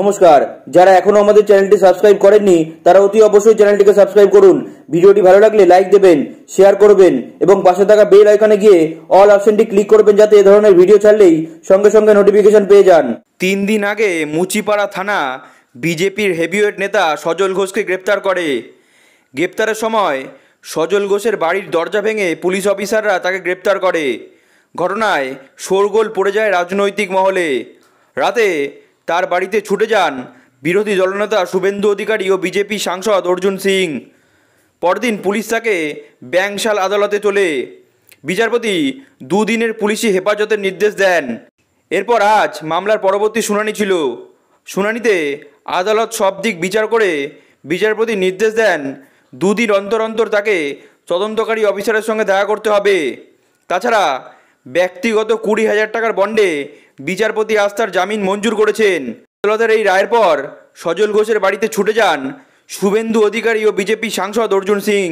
নমস্কার যারা এখনো আমাদের চ্যানেলটি সাবস্ক্রাইব করেননি তারা অতি অবশ্যই চ্যানেলটিকে সাবস্ক্রাইব করুন ভিডিওটি ভালো লাগলে লাইক দেবেন শেয়ার করবেন এবং পাশে থাকা বেল আইকনে গিয়ে অল অপশনটি ক্লিক করবেন যাতে এ ধরনের ভিডিও ছাড়লেই সঙ্গে সঙ্গে নোটিফিকেশন পেয়ে যান তিন দিন আগে মুচিপাড়া থানা বিজেপির হেভিওয়েট নেতা সজল ঘোষকে গ্রেপ্তার করে গ্রেপ্তারের সময় সজল ঘোষের বাড়ির দরজা ভেঙে পুলিশ অফিসাররা তাকে গ্রেপ্তার করে ঘটনায় শোরগোল পড়ে যায় রাজনৈতিক মহলে রাতে তার বাড়িতে ছুটে যান বিরোধী দলনেতা শুভেন্দু অধিকারী ও বিজেপি সাংসদ অর্জুন সিং পরদিন পুলিশ তাকে ব্যাংশাল আদালতে তোলে বিচারপতি দুদিনের পুলিশি হেফাজতের নির্দেশ দেন এরপর আজ মামলার পরবর্তী শুনানি ছিল শুনানিতে আদালত সব দিক বিচার করে বিচারপতি নির্দেশ দেন দুদিন অন্তর অন্তর তাকে তদন্তকারী অফিসারের সঙ্গে দেখা করতে হবে তাছাড়া ব্যক্তিগত কুড়ি হাজার টাকার বন্ডে বিচারপতি আস্থার জামিন মঞ্জুর করেছেন আদালতের এই রায়ের পর সজল ঘোষের বাড়িতে ছুটে যান শুভেন্দু অধিকারী ও বিজেপি সাংসদ অর্জুন সিং